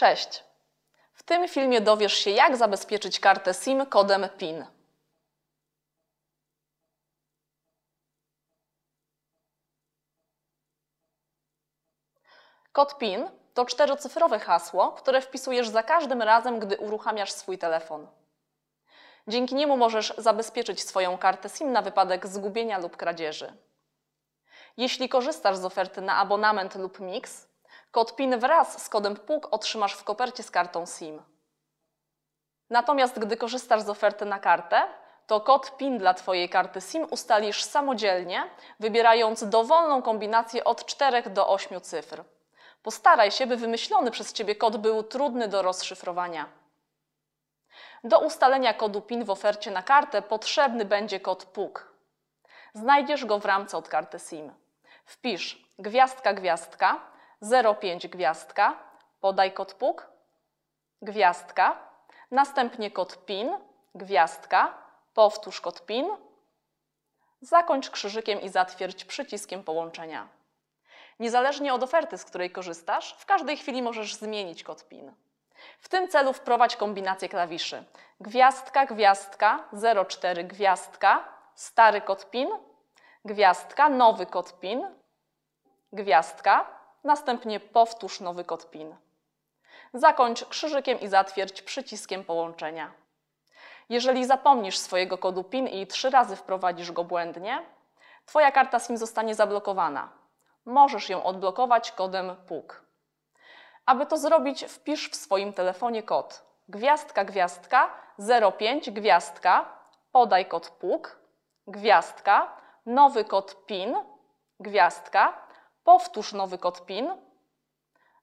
Cześć! W tym filmie dowiesz się, jak zabezpieczyć kartę SIM kodem PIN. Kod PIN to czterocyfrowe hasło, które wpisujesz za każdym razem, gdy uruchamiasz swój telefon. Dzięki niemu możesz zabezpieczyć swoją kartę SIM na wypadek zgubienia lub kradzieży. Jeśli korzystasz z oferty na abonament lub mix, Kod PIN wraz z kodem PUK otrzymasz w kopercie z kartą SIM. Natomiast gdy korzystasz z oferty na kartę, to kod PIN dla Twojej karty SIM ustalisz samodzielnie, wybierając dowolną kombinację od 4 do 8 cyfr. Postaraj się, by wymyślony przez Ciebie kod był trudny do rozszyfrowania. Do ustalenia kodu PIN w ofercie na kartę potrzebny będzie kod PUK. Znajdziesz go w ramce od karty SIM. Wpisz gwiazdka gwiazdka 05 gwiazdka, podaj kod PUK, gwiazdka, następnie kod PIN, gwiazdka, powtórz kod PIN, zakończ krzyżykiem i zatwierdź przyciskiem połączenia. Niezależnie od oferty, z której korzystasz, w każdej chwili możesz zmienić kod PIN. W tym celu wprowadź kombinację klawiszy gwiazdka, gwiazdka, 04 gwiazdka, stary kod PIN, gwiazdka, nowy kod PIN, gwiazdka, następnie powtórz nowy kod PIN. Zakończ krzyżykiem i zatwierdź przyciskiem połączenia. Jeżeli zapomnisz swojego kodu PIN i trzy razy wprowadzisz go błędnie, Twoja karta SIM zostanie zablokowana. Możesz ją odblokować kodem PUK. Aby to zrobić, wpisz w swoim telefonie kod gwiazdka gwiazdka 05 gwiazdka, podaj kod PUK, gwiazdka, nowy kod PIN, gwiazdka, powtórz nowy kod PIN,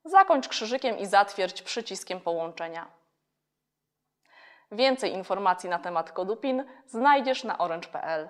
zakończ krzyżykiem i zatwierdź przyciskiem połączenia. Więcej informacji na temat kodu PIN znajdziesz na orange.pl.